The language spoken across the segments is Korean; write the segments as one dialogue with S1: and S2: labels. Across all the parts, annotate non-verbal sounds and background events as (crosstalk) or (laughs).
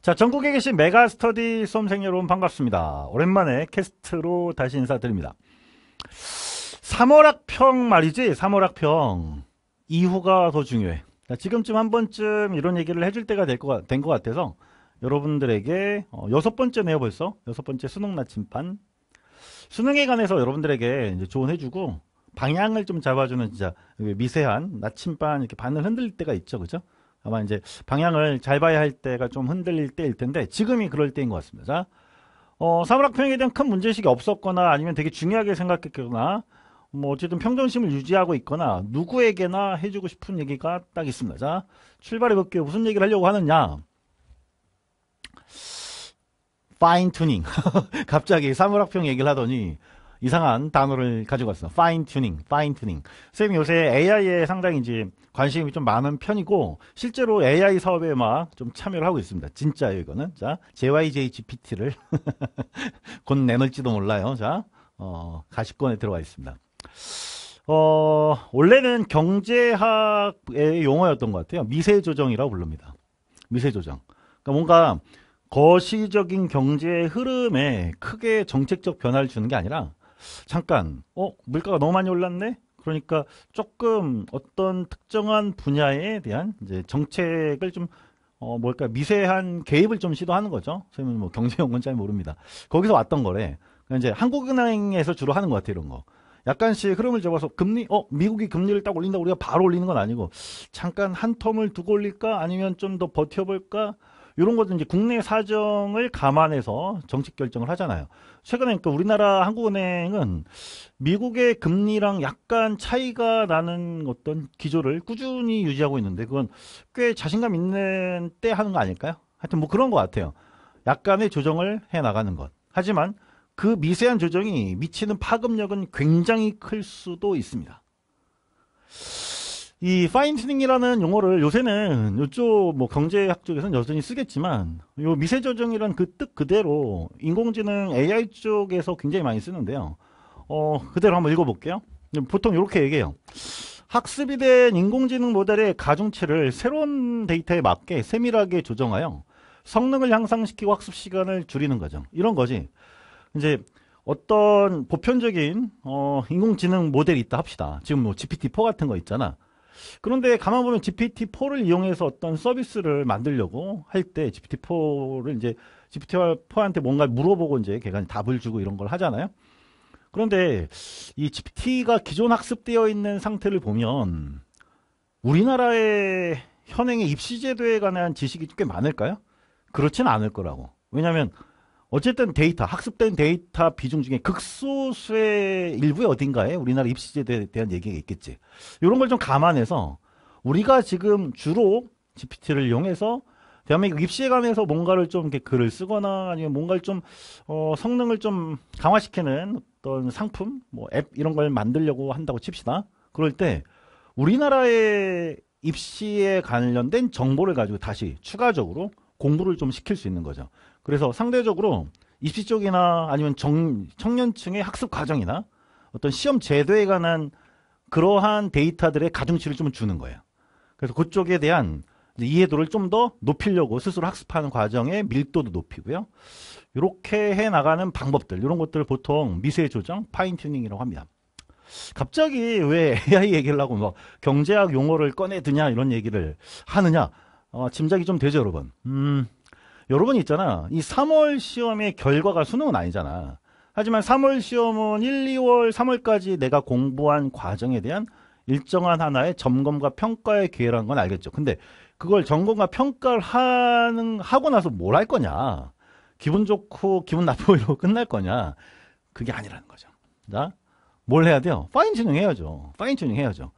S1: 자, 전국에 계신 메가스터디 수험생 여러분 반갑습니다. 오랜만에 캐스트로 다시 인사드립니다. 3월 학평 말이지, 3월 학평. 이후가 더 중요해. 자, 지금쯤 한 번쯤 이런 얘기를 해줄 때가 될 것, 된것 같아서 여러분들에게 어, 여섯 번째네요 벌써 여섯 번째 수능 나침반 수능에 관해서 여러분들에게 이제 조언해주고 방향을 좀 잡아주는 진짜 미세한 나침반 이렇게 반을 흔들 릴 때가 있죠 그죠 아마 이제 방향을 잘 봐야 할 때가 좀 흔들릴 때일 텐데 지금이 그럴 때인 것 같습니다. 어, 사물학평에 대한 큰 문제의식이 없었거나 아니면 되게 중요하게 생각했거나 뭐 어쨌든 평정심을 유지하고 있거나 누구에게나 해주고 싶은 얘기가 딱 있습니다. 자, 출발해 볼게요. 무슨 얘기를 하려고 하느냐? 파인 튜닝. (laughs) 갑자기 사물학평 얘기를 하더니 이상한 단어를 가지고 왔어. fine t u n i n 선생님 요새 AI에 상당히 이제 관심이 좀 많은 편이고 실제로 AI 사업에 막 좀 참여를 하고 있습니다. 진짜요 이거는. 자, JYJGPT를 (laughs) 곧 내놓을지도 몰라요. 자, 어, 가십권에 들어와 있습니다. 어, 원래는 경제학의 용어였던 것 같아요. 미세 조정이라고 부릅니다. 미세 조정. 그러니까 뭔가 거시적인 경제의 흐름에 크게 정책적 변화를 주는 게 아니라 잠깐 어 물가가 너무 많이 올랐네 그러니까 조금 어떤 특정한 분야에 대한 이제 정책을 좀 어, 뭘까 미세한 개입을 좀 시도하는 거죠 선생님 뭐 경제 연구는 잘 모릅니다 거기서 왔던 거래 그러 그러니까 이제 한국은행에서 주로 하는 것 같아요 이런 거 약간씩 흐름을 잡아서 금리 어 미국이 금리를 딱 올린다 고 우리가 바로 올리는 건 아니고 잠깐 한 텀을 두고 올릴까 아니면 좀 더 버텨볼까 이런 것도 이제 국내 사정을 감안해서 정책 결정을 하잖아요. 최근에 그 우리나라 한국은행은 미국의 금리랑 약간 차이가 나는 어떤 기조를 꾸준히 유지하고 있는데 그건 꽤 자신감 있는 때 하는 거 아닐까요? 하여튼 뭐 그런 것 같아요. 약간의 조정을 해 나가는 것. 하지만 그 미세한 조정이 미치는 파급력은 굉장히 클 수도 있습니다. 이 파인튜닝이라는 용어를 요새는 요쪽뭐 경제학 쪽에서는 여전히 쓰겠지만 요 미세 조정이란 그 뜻 그대로 인공지능 AI 쪽에서 굉장히 많이 쓰는데요. 어 그대로 한번 읽어볼게요. 보통 이렇게 얘기해요. 학습이 된 인공지능 모델의 가중치를 새로운 데이터에 맞게 세밀하게 조정하여 성능을 향상시키고 학습 시간을 줄이는 과정 이런 거지. 이제 어떤 보편적인 어 인공지능 모델이 있다 합시다. 지금 뭐 GPT-4 같은 거 있잖아. 그런데 가만 보면 GPT-4를 이용해서 어떤 서비스를 만들려고 할 때 GPT-4를 이제 GPT-4한테 뭔가 물어보고 이제 걔가 답을 주고 이런 걸 하잖아요. 그런데 이 GPT가 기존 학습되어 있는 상태를 보면 우리나라의 현행의 입시제도에 관한 지식이 꽤 많을까요? 그렇진 않을 거라고. 왜냐하면 어쨌든 데이터, 학습된 데이터 비중 중에 극소수의 일부에 어딘가에 우리나라 입시제에 대한 얘기가 있겠지. 이런 걸 좀 감안해서 우리가 지금 주로 GPT를 이용해서 대한민국 입시에 관해서 뭔가를 좀 이렇게 글을 쓰거나 아니면 뭔가를 좀 어, 성능을 좀 강화시키는 어떤 상품, 뭐 앱 이런 걸 만들려고 한다고 칩시다. 그럴 때 우리나라의 입시에 관련된 정보를 가지고 다시 추가적으로 공부를 좀 시킬 수 있는 거죠. 그래서 상대적으로 입시 쪽이나 아니면 정, 청년층의 학습 과정이나 어떤 시험 제도에 관한 그러한 데이터들의 가중치를 좀 주는 거예요. 그래서 그쪽에 대한 이해도를 좀 더 높이려고 스스로 학습하는 과정의 밀도도 높이고요. 이렇게 해 나가는 방법들, 이런 것들을 보통 미세 조정, 파인 튜닝이라고 합니다. 갑자기 왜 AI (laughs) 얘기를 하고 막 뭐 경제학 용어를 꺼내드냐 이런 얘기를 하느냐 어, 짐작이 좀 되죠 여러분 음, 여러분 있잖아. 이 3월 시험의 결과가 수능은 아니잖아. 하지만 3월 시험은 1, 2월, 3월까지 내가 공부한 과정에 대한 일정한 하나의 점검과 평가의 기회라는 건 알겠죠. 근데 그걸 점검과 평가를 하는 하고 나서 뭘 할 거냐? 기분 좋고 기분 나쁘고 이러고 (laughs) 끝날 거냐? 그게 아니라는 거죠. 자, 뭘 해야 돼요? 파인 튜닝 해야죠. 파인 튜닝 해야죠.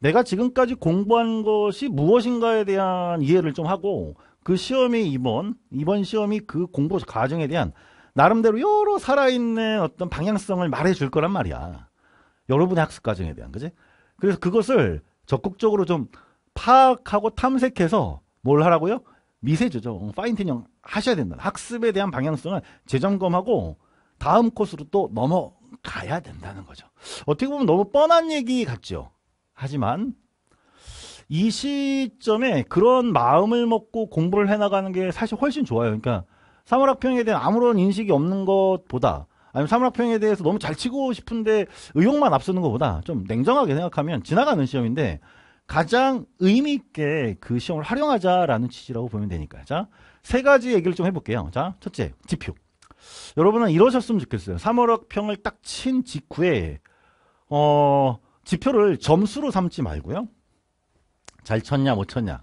S1: 내가 지금까지 공부한 것이 무엇인가에 대한 이해를 좀 하고 그 시험이 이번 이번 시험이 그 공부 과정에 대한 나름대로 여러 살아있는 어떤 방향성을 말해줄 거란 말이야. 여러분의 학습 과정에 대한 그지? 그래서 그것을 적극적으로 좀 파악하고 탐색해서 뭘 하라고요? 미세 조정, 파인 튜닝 하셔야 된다. 학습에 대한 방향성을 재점검하고 다음 코스로 또 넘어가야 된다는 거죠. 어떻게 보면 너무 뻔한 얘기 같죠. 하지만 이 시점에 그런 마음을 먹고 공부를 해나가는 게 사실 훨씬 좋아요. 그러니까 사물학평에 대한 아무런 인식이 없는 것보다 아니면 사물학평에 대해서 너무 잘 치고 싶은데 의욕만 앞서는 것보다 좀 냉정하게 생각하면 지나가는 시험인데 가장 의미 있게 그 시험을 활용하자라는 취지라고 보면 되니까 자 세 가지 얘기를 좀 해볼게요. 자 첫째 지표 여러분은 이러셨으면 좋겠어요. 3월학평을 딱 친 직후에 어 지표를 점수로 삼지 말고요. 잘 쳤냐 못 쳤냐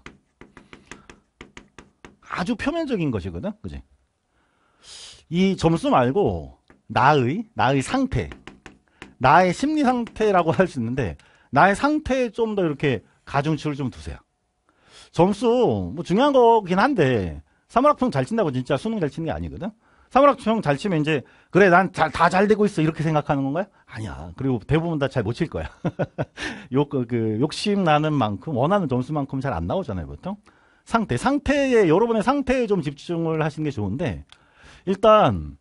S1: 아주 표면적인 것이거든 그지 이 점수 말고 나의 나의 상태 나의 심리 상태라고 할 수 있는데 나의 상태에 좀 더 이렇게 가중치를 좀 두세요 점수 뭐 중요한 거긴 한데 사물학평 잘 친다고 진짜 수능 잘 치는 게 아니거든 사물학총 잘 치면 이제 그래 난 다잘 잘 되고 있어 이렇게 생각하는 건가요? 아니야. 그리고 대부분 다 잘 못 칠 거야. (laughs) 욕, 그, 욕심 나는 만큼 원하는 점수만큼 잘 안 나오잖아요 보통. 상태 상태에 여러분의 상태에 좀 집중을 하시는 게 좋은데 일단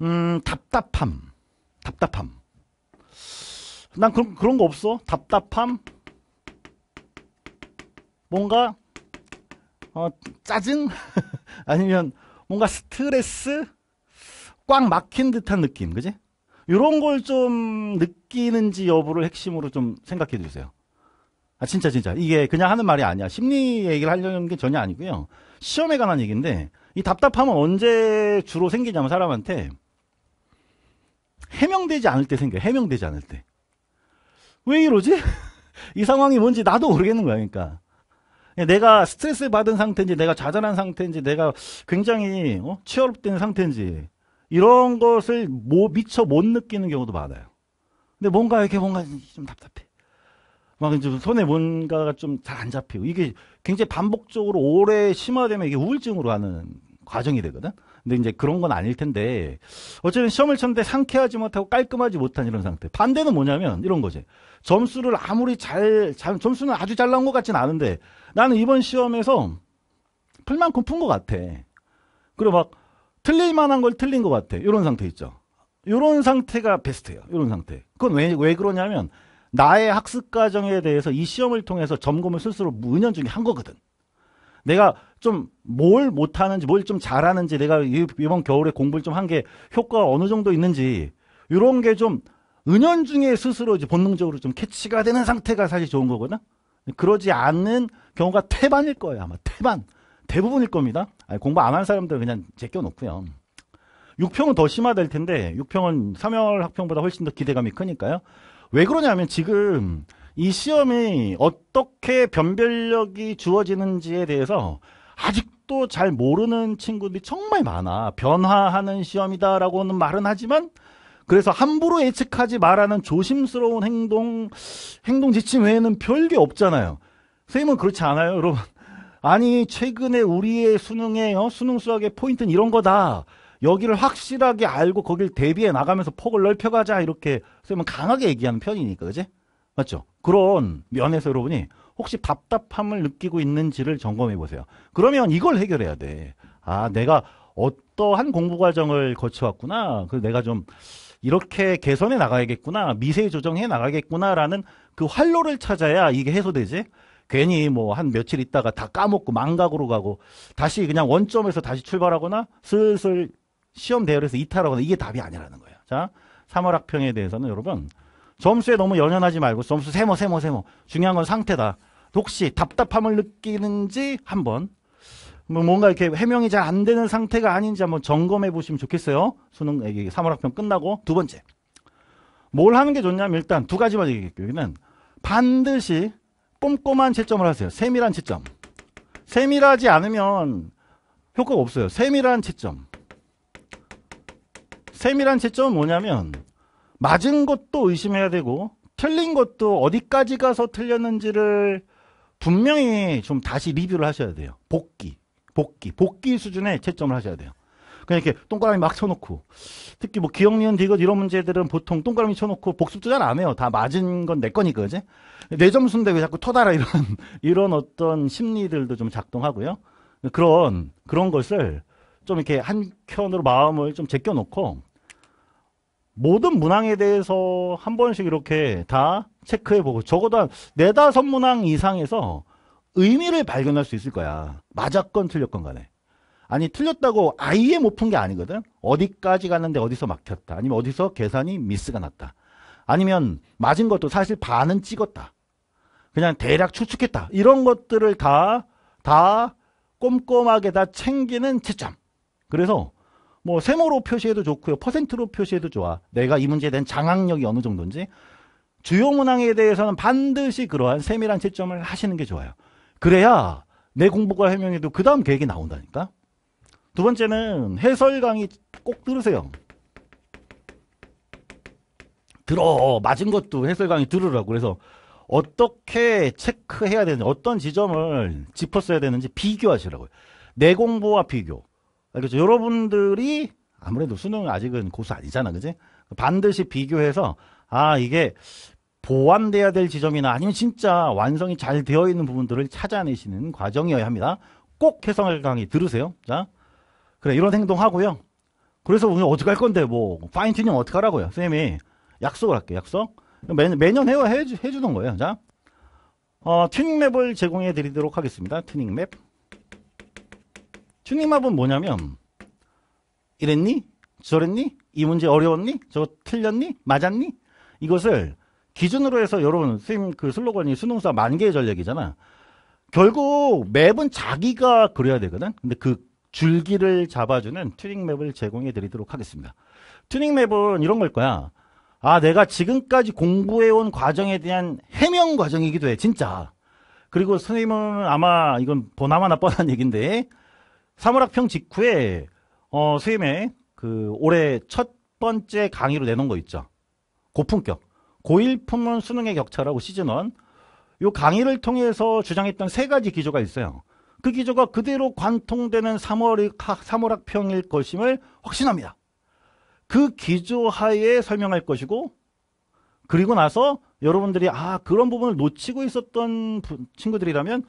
S1: 음 답답함 답답함 난 그런 그런 거 없어 답답함 뭔가 어 짜증 (laughs) 아니면 뭔가 스트레스 꽉 막힌 듯한 느낌, 그지? 이런 걸 좀 느끼는지 여부를 핵심으로 좀 생각해 주세요. 아, 진짜, 진짜. 이게 그냥 하는 말이 아니야. 심리 얘기를 하려는 게 전혀 아니고요. 시험에 관한 얘기인데, 이 답답함은 언제 주로 생기냐면 사람한테 해명되지 않을 때 생겨요. 해명되지 않을 때. 왜 이러지? (laughs) 이 상황이 뭔지 나도 모르겠는 거야, 그러니까. 예, 내가 스트레스 받은 상태인지, 내가 좌절한 상태인지, 내가 굉장히 어? 치업된 상태인지, 이런 것을 모, 미처 못 느끼는 경우도 많아요. 근데 뭔가 이렇게 뭔가 좀 답답해. 막 이제 손에 뭔가가 좀 잘 안 잡히고 이게 굉장히 반복적으로 오래 심화되면 이게 우울증으로 하는 과정이 되거든. 근데 이제 그런 건 아닐 텐데 어쨌든 시험을 쳤는데 상쾌하지 못하고 깔끔하지 못한 이런 상태. 반대는 뭐냐면 이런 거지. 점수를 아무리 잘, 잘 점수는 아주 잘 나온 것 같진 않은데 나는 이번 시험에서 풀만큼 푼 것 같아. 그리고 막 틀릴 만한 걸 틀린 것 같아. 이런 상태 있죠. 이런 상태가 베스트예요. 이런 상태. 그건 왜, 왜 그러냐면 나의 학습 과정에 대해서 이 시험을 통해서 점검을 스스로 은연중에 한 거거든. 내가 좀 뭘 못하는지, 뭘 좀 잘하는지, 내가 이번 겨울에 공부를 좀 한 게 효과가 어느 정도 있는지, 이런 게 좀 은연중에 스스로 이제 본능적으로 좀 캐치가 되는 상태가 사실 좋은 거거든. 그러지 않는 경우가 태반일 거예요, 아마. 태반. 대부분일 겁니다. 공부 안 하는 사람들 그냥 제껴놓고요. 6평은 더 심화될 텐데 6평은 3열 학평보다 훨씬 더 기대감이 크니까요. 왜 그러냐면 지금 이 시험이 어떻게 변별력이 주어지는지에 대해서 아직도 잘 모르는 친구들이 정말 많아. 변화하는 시험이다라고는 말은 하지만 그래서 함부로 예측하지 말라는 조심스러운 행동, 행동 지침 외에는 별게 없잖아요. 선생님은 그렇지 않아요, 여러분. 아니 최근에 우리의 수능에 어? 수능 수학의 포인트는 이런 거다. 여기를 확실하게 알고 거길 대비해 나가면서 폭을 넓혀가자 이렇게 쓰면 강하게 얘기하는 편이니까 그지? 맞죠? 그런 면에서 여러분이 혹시 답답함을 느끼고 있는지를 점검해 보세요. 그러면 이걸 해결해야 돼. 아 내가 어떠한 공부 과정을 거쳐왔구나. 그 내가 좀 이렇게 개선해 나가야겠구나. 미세 조정해 나가겠구나라는 그 활로를 찾아야 이게 해소되지. 괜히 뭐 한 며칠 있다가 다 까먹고 망각으로 가고 다시 그냥 원점에서 다시 출발하거나 슬슬 시험 대열에서 이탈하거나 이게 답이 아니라는 거예요. 자, 3월 학평에 대해서는 여러분 점수에 너무 연연하지 말고 점수 세모 세모 세모 중요한 건 상태다. 혹시 답답함을 느끼는지 한번 뭐 뭔가 이렇게 해명이 잘 안 되는 상태가 아닌지 한번 점검해 보시면 좋겠어요. 수능 3월 학평 끝나고 두 번째 뭘 하는 게 좋냐면 일단 두 가지만 얘기할게요. 여기는 반드시 꼼꼼한 채점을 하세요. 세밀한 채점. 세밀하지 않으면 효과가 없어요. 세밀한 채점. 세밀한 채점은 뭐냐면 맞은 것도 의심해야 되고 틀린 것도 어디까지 가서 틀렸는지를 분명히 좀 다시 리뷰를 하셔야 돼요. 복귀, 복귀, 복귀 수준의 채점을 하셔야 돼요. 그냥 이렇게 동그라미 막 쳐놓고 특히 뭐 기억 니은 디귿 이런 문제들은 보통 동그라미 쳐놓고 복습도 잘 안 해요. 다 맞은 건 내 거니까 그지 내 점수인데 왜 자꾸 터달아 (laughs) 이런 이런 어떤 심리들도 좀 작동하고요. 그런 그런 것을 좀 이렇게 한 켠으로 마음을 좀 제껴놓고 모든 문항에 대해서 한 번씩 이렇게 다 체크해보고 적어도 한 네다섯 문항 이상에서 의미를 발견할 수 있을 거야. 맞았건 틀렸건 간에. 아니 틀렸다고 아예 못 푼 게 아니거든. 어디까지 갔는데 어디서 막혔다. 아니면 어디서 계산이 미스가 났다. 아니면 맞은 것도 사실 반은 찍었다. 그냥 대략 추측했다. 이런 것들을 다, 다 꼼꼼하게 다 챙기는 채점. 그래서 뭐 세모로 표시해도 좋고요. 퍼센트로 표시해도 좋아. 내가 이 문제에 대한 장악력이 어느 정도인지. 주요 문항에 대해서는 반드시 그러한 세밀한 채점을 하시는 게 좋아요. 그래야 내 공부가 해명해도 그 다음 계획이 나온다니까. 두 번째는 해설 강의 꼭 들으세요. 들어 맞은 것도 해설 강의 들으라고 그래서 어떻게 체크해야 되는지 어떤 지점을 짚었어야 되는지 비교하시라고요. 내 공부와 비교. 그렇죠. 여러분들이 아무래도 수능 아직은 고수 아니잖아, 그지? 반드시 비교해서 아 이게 보완돼야 될 지점이나 아니면 진짜 완성이 잘 되어 있는 부분들을 찾아내시는 과정이어야 합니다. 꼭 해설 강의 들으세요. 자. 그래 이런 행동하고요. 그래서 오늘 어떻게 할 건데 뭐 파인 튜닝 어떻게 하라고요. 쌤이 약속을 할게요. 약속. 매, 매년 해, 해, 해주는 거예요. 자, 어, 튜닝 맵을 제공해 드리도록 하겠습니다. 튜닝 맵. 튜닝 맵은 뭐냐면 이랬니? 저랬니? 이 문제 어려웠니? 저거 틀렸니? 맞았니? 이것을 기준으로 해서 여러분 선생님 그 슬로건이 수능사 만개의 전략이잖아. 결국 맵은 자기가 그려야 되거든. 근데 그 줄기를 잡아주는 튜닝맵을 제공해 드리도록 하겠습니다. 튜닝맵은 이런 걸 거야. 아, 내가 지금까지 공부해온 과정에 대한 해명 과정이기도 해, 진짜. 그리고 선생님은 아마 이건 보나마나 뻔한 얘기인데, 사물학평 직후에, 어, 선생님의 그 올해 첫 번째 강의로 내놓은 거 있죠. 고품격. 고일품은 수능의 격차라고 시즌1. 요 강의를 통해서 주장했던 세 가지 기조가 있어요. 그 기조가 그대로 관통되는 3월, 3월학평일 것임을 확신합니다. 그 기조 하에 설명할 것이고 그리고 나서 여러분들이 아 그런 부분을 놓치고 있었던 친구들이라면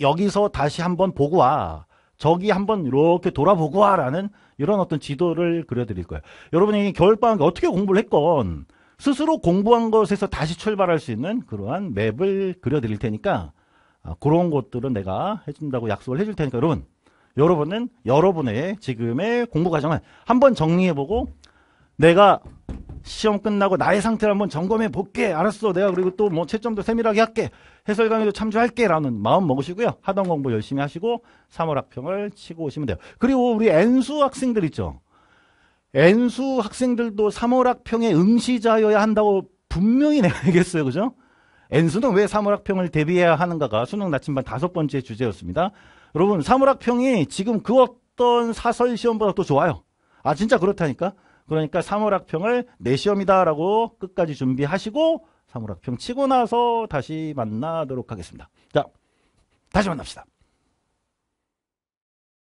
S1: 여기서 다시 한번 보고 와 저기 한번 이렇게 돌아보고 와라는 이런 어떤 지도를 그려드릴 거예요. 여러분이 겨울방학에 어떻게 공부를 했건 스스로 공부한 것에서 다시 출발할 수 있는 그러한 맵을 그려드릴 테니까 아, 그런 것들은 내가 해준다고 약속을 해줄 테니까 여러분 여러분은 여러분의 지금의 공부 과정을 한번 정리해보고 내가 시험 끝나고 나의 상태를 한번 점검해 볼게 알았어 내가 그리고 또 뭐 채점도 세밀하게 할게 해설 강의도 참조할게 라는 마음 먹으시고요 하던 공부 열심히 하시고 3월 학평을 치고 오시면 돼요 그리고 우리 N수 학생들 있죠 N수 학생들도 3월 학평의 응시자여야 한다고 분명히 (laughs) 내가 얘기했어요 그죠 엔수는 왜 사물학평을 대비해야 하는가가 수능 나침반 다섯 번째 주제였습니다. 여러분 사물학평이 지금 그 어떤 사설 시험보다 더 좋아요. 아 진짜 그렇다니까. 그러니까 사물학평을 내 시험이다라고 끝까지 준비하시고 사물학평 치고 나서 다시 만나도록 하겠습니다. 자 다시 만납시다.